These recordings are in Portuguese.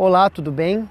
Olá, tudo bem?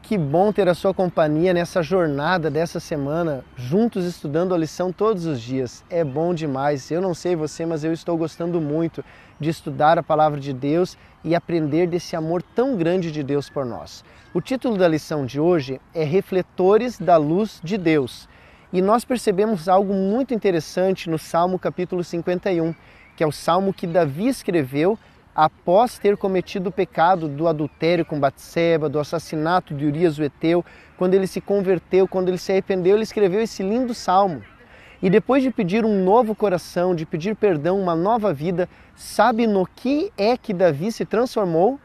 Que bom ter a sua companhia nessa jornada dessa semana, juntos estudando a lição todos os dias. É bom demais. Eu não sei você, mas eu estou gostando muito de estudar a palavra de Deus e aprender desse amor tão grande de Deus por nós. O título da lição de hoje é Refletores da Luz de Deus. E nós percebemos algo muito interessante no Salmo capítulo 51, que é o salmo que Davi escreveu após ter cometido o pecado do adultério com Batseba, do assassinato de Urias o Eteu, quando ele se converteu, quando ele se arrependeu, ele escreveu esse lindo salmo. E depois de pedir um novo coração, de pedir perdão, uma nova vida, sabe no que é que Davi se transformou?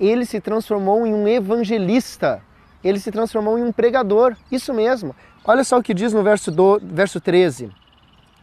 Ele se transformou em um evangelista. Ele se transformou em um pregador. Isso mesmo. Olha só o que diz no verso, do, verso 13.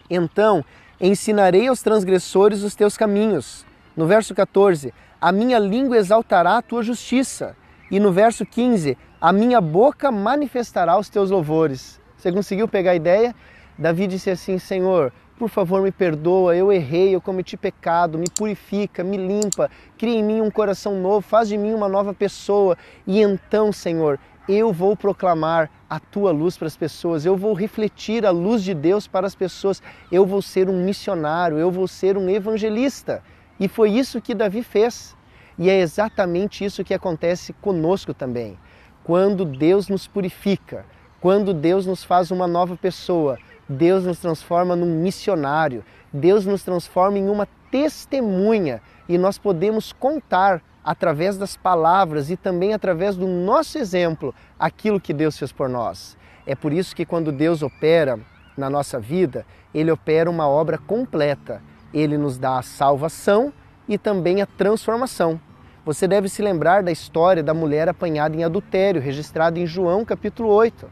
Então ensinarei aos transgressores os teus caminhos no verso 14, a minha língua exaltará a tua justiça. E no verso 15, a minha boca manifestará os teus louvores. Você conseguiu pegar a ideia? Davi disse assim: Senhor, por favor, me perdoa, eu errei, eu cometi pecado, me purifica, me limpa, cria em mim um coração novo, faz de mim uma nova pessoa. E então, Senhor, eu vou proclamar a tua luz para as pessoas, eu vou refletir a luz de Deus para as pessoas, eu vou ser um missionário, eu vou ser um evangelista. E foi isso que Davi fez. E é exatamente isso que acontece conosco também. Quando Deus nos purifica, quando Deus nos faz uma nova pessoa, Deus nos transforma num missionário, Deus nos transforma em uma testemunha e nós podemos contar através das palavras e também através do nosso exemplo aquilo que Deus fez por nós. É por isso que quando Deus opera na nossa vida, ele opera uma obra completa. Ele nos dá a salvação e também a transformação. Você deve se lembrar da história da mulher apanhada em adultério, registrada em João capítulo 8.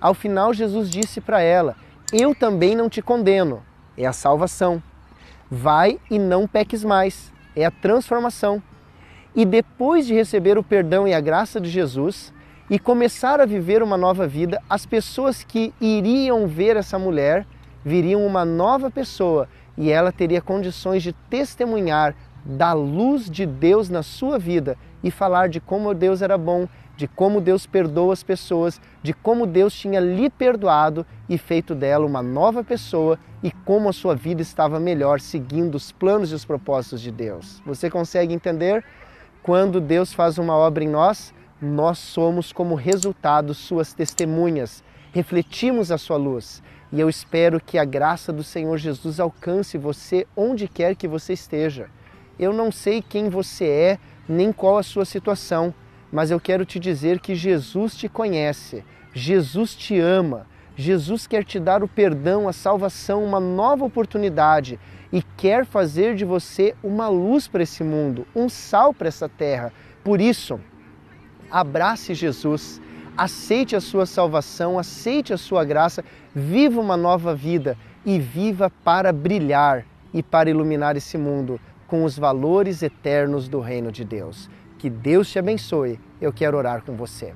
Ao final, Jesus disse para ela: Eu também não te condeno. É a salvação. Vai e não peques mais. É a transformação. E depois de receber o perdão e a graça de Jesus e começar a viver uma nova vida, as pessoas que iriam ver essa mulher viriam uma nova pessoa e ela teria condições de testemunhar da luz de Deus na sua vida e falar de como Deus era bom, de como Deus perdoa as pessoas, de como Deus tinha lhe perdoado e feito dela uma nova pessoa e como a sua vida estava melhor seguindo os planos e os propósitos de Deus. Você consegue entender? Quando Deus faz uma obra em nós, nós somos como resultado suas testemunhas, refletimos a sua luz. E eu espero que a graça do Senhor Jesus alcance você onde quer que você esteja. Eu não sei quem você é, nem qual a sua situação, mas eu quero te dizer que Jesus te conhece, Jesus te ama, Jesus quer te dar o perdão, a salvação, uma nova oportunidade e quer fazer de você uma luz para esse mundo, um sal para essa terra. Por isso, abrace Jesus, aceite a sua salvação, aceite a sua graça, viva uma nova vida e viva para brilhar e para iluminar esse mundo com os valores eternos do reino de Deus. Que Deus te abençoe. Eu quero orar com você.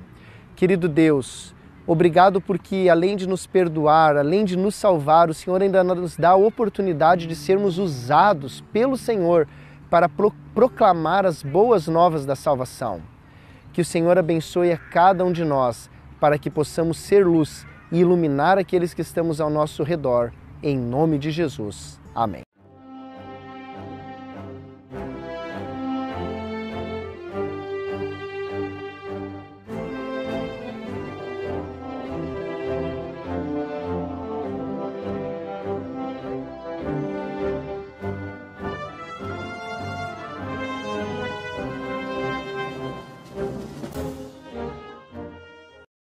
Querido Deus, Obrigado porque, além de nos perdoar, além de nos salvar, o Senhor ainda nos dá a oportunidade de sermos usados pelo Senhor para pro proclamar as boas novas da salvação. Que o Senhor abençoe a cada um de nós para que possamos ser luz e iluminar aqueles que estamos ao nosso redor. Em nome de Jesus. Amém.